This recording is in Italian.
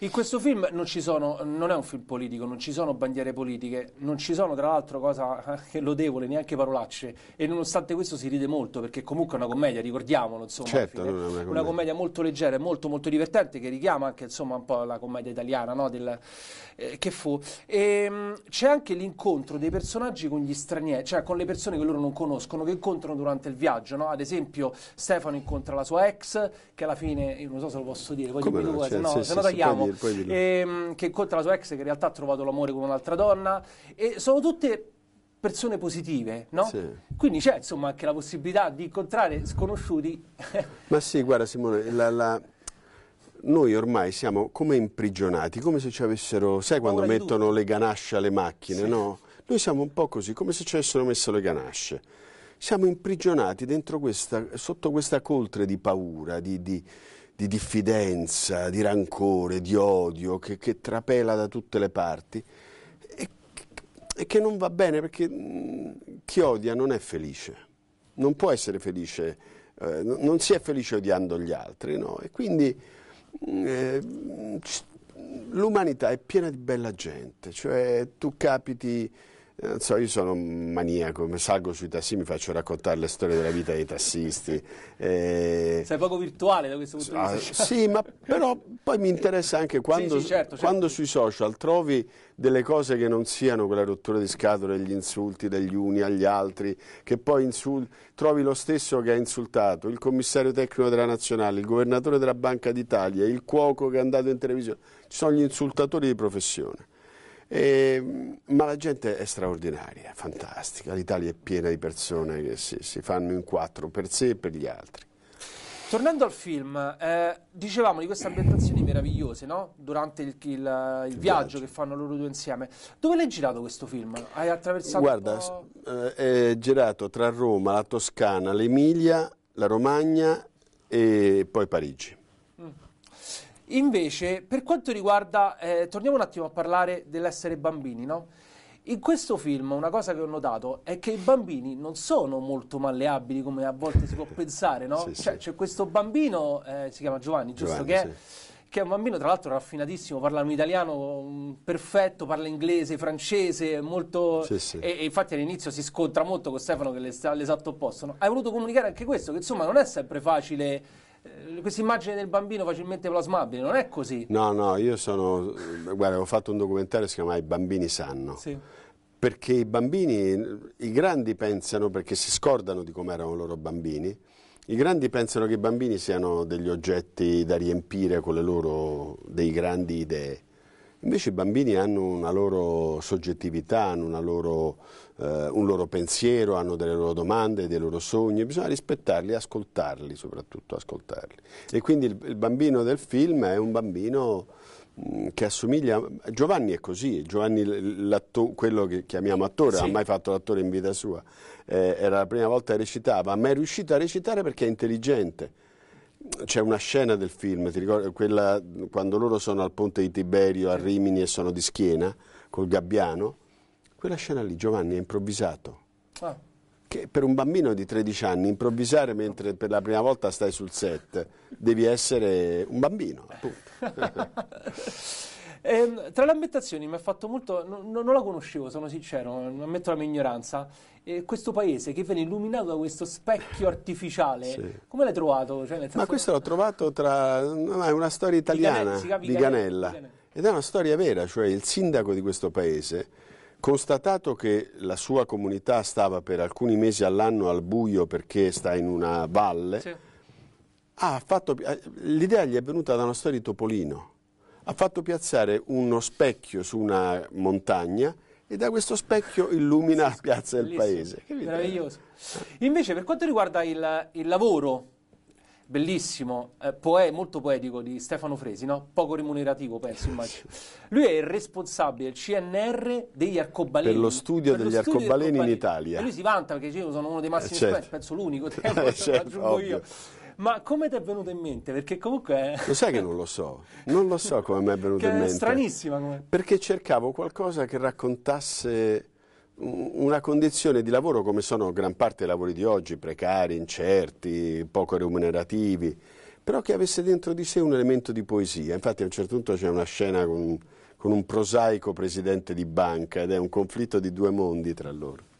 In questo film non ci sono, non è un film politico, non ci sono bandiere politiche, non ci sono tra l'altro cosa che eh, lodevole, neanche parolacce e nonostante questo si ride molto perché comunque è una commedia, ricordiamolo insomma, certo, fine, una, commedia. una, commedia. molto leggera e molto molto divertente che richiama anche insomma un po' la commedia italiana no? Del, eh, che fu. E, ehm, c'è anche l'incontro dei personaggi con gli stranieri, cioè con le persone che loro non conoscono, che incontrano durante il viaggio, no? ad esempio Stefano incontra la sua ex che alla fine, io non so se lo posso dire, poi Come dimmi cioè, tu, se no, se no tagliamo poi dillo. E, che incontra la sua ex che in realtà ha trovato l'amore con un'altra donna e sono tutte persone positive, no? Sì. Quindi c'è insomma anche la possibilità di incontrare sconosciuti. Ma sì, guarda Simone, la, la... noi ormai siamo come imprigionati, come se ci avessero, sai quando Paura mettono le ganasce alle macchine, sì. no? Noi siamo un po' così, come se ci avessero messo le ganasce. Siamo imprigionati questa, sotto questa coltre di paura, di, di di diffidenza, di rancore, di odio che, che trapela da tutte le parti e, e, che non va bene perché mm, chi odia non è felice, non può essere felice, eh, non si è felice odiando gli altri, no? E quindi mm, eh, l'umanità è piena di bella gente, cioè tu capiti non eh, so, io sono un maniaco, salgo sui tassi, mi faccio raccontare le storie della vita dei tassisti. Eh... Sei poco virtuale da questo punto di ah, vista. Sì, ma però poi mi interessa anche quando, sì, sì, certo, certo, quando sui social trovi delle cose che non siano quella rottura di scatole, gli insulti degli uni agli altri, che poi insul... trovi lo stesso che ha insultato il commissario tecnico della Nazionale, il governatore della Banca d'Italia, il cuoco che è andato in televisione. Ci sono gli insultatori di professione e, ehm, ma la gente è straordinaria, fantastica. L'Italia è piena di persone che si, si, fanno in quattro per sé e per gli altri. Tornando al film, eh, dicevamo di queste ambientazioni meravigliose, no? Durante il, il, il, il viaggio, viaggio, che fanno loro due insieme. Dove l'hai girato questo film? Hai attraversato Guarda, eh, è girato tra Roma, la Toscana, l'Emilia, la Romagna e poi Parigi. Invece, per quanto riguarda, eh, torniamo un attimo a parlare dell'essere bambini, no? In questo film una cosa che ho notato è che i bambini non sono molto malleabili come a volte si può pensare, no? sì, cioè, sì. C'è questo bambino, eh, si chiama Giovanni, giusto? Giovanni, che, è, sì. che, è, un bambino tra l'altro raffinatissimo, parla un italiano mh, perfetto, parla inglese, francese, molto... Sì, E, e, infatti all'inizio si scontra molto con Stefano che è l'esatto opposto. No? Hai voluto comunicare anche questo, che insomma non è sempre facile eh, questa immagine del bambino facilmente plasmabile, non è così. No, no, io sono, eh, guarda, ho fatto un documentario che si chiama I bambini sanno. Sì. Perché i bambini, i grandi pensano, perché si scordano di come erano loro bambini, i grandi pensano che i bambini siano degli oggetti da riempire con le loro, dei grandi idee. Invece i bambini hanno una loro soggettività, hanno loro, eh, un loro pensiero, hanno delle loro domande, dei loro sogni, bisogna rispettarli, e ascoltarli soprattutto, ascoltarli. E quindi il, il bambino del film è un bambino mm, che assomiglia Giovanni è così, Giovanni quello che chiamiamo attore, sì. non ha mai fatto l'attore in vita sua, eh, era la prima volta che recitava, ma è riuscito a recitare perché è intelligente, c'è una scena del film, ti ricordi? Quella, quando loro sono al ponte di Tiberio a Rimini e sono di schiena col gabbiano, quella scena lì Giovanni ha improvvisato. Ah. Che per un bambino di 13 anni improvvisare mentre per la prima volta stai sul set, devi essere un bambino, appunto. Eh, tra le ambientazioni mi ha fatto molto, no, no, non la conoscevo, sono sincero, ammetto la mia ignoranza. Eh, questo paese che viene illuminato da questo specchio artificiale, sì. come l'hai trovato? Cioè, Ma questo l'ho trovato tra, no, è una storia italiana di, Canella, di Canella. Canella. Ed è una storia vera, cioè il sindaco di questo paese, constatato che la sua comunità stava per alcuni mesi all'anno al buio perché sta in una valle, sì. Eh, l'idea gli è venuta da una storia di Topolino ha fatto piazzare uno specchio su una montagna e da questo specchio illumina la piazza del paese. Meraviglioso. Invece per quanto riguarda il, il lavoro bellissimo, eh, poe molto poetico di Stefano Fresi, no? poco remunerativo penso immagino. Lui è il responsabile del CNR degli arcobaleni. Per lo studio per degli lo studio arcobaleni, arcobaleni, in Italia. E lui si vanta perché io sono uno dei massimi eh, certo. penso l'unico, eh, certo, raggiungo ovvio. io. Ma come ti è venuto in mente? Perché comunque... Lo sai che non lo so, non lo so come mi è venuto in mente. È stranissima come... Perché cercavo qualcosa che raccontasse una condizione di lavoro come sono gran parte dei lavori di oggi, precari, incerti, poco remunerativi, però che avesse dentro di sé un elemento di poesia. Infatti a un certo punto c'è una scena con, con un prosaico presidente di banca ed è un conflitto di due mondi tra loro.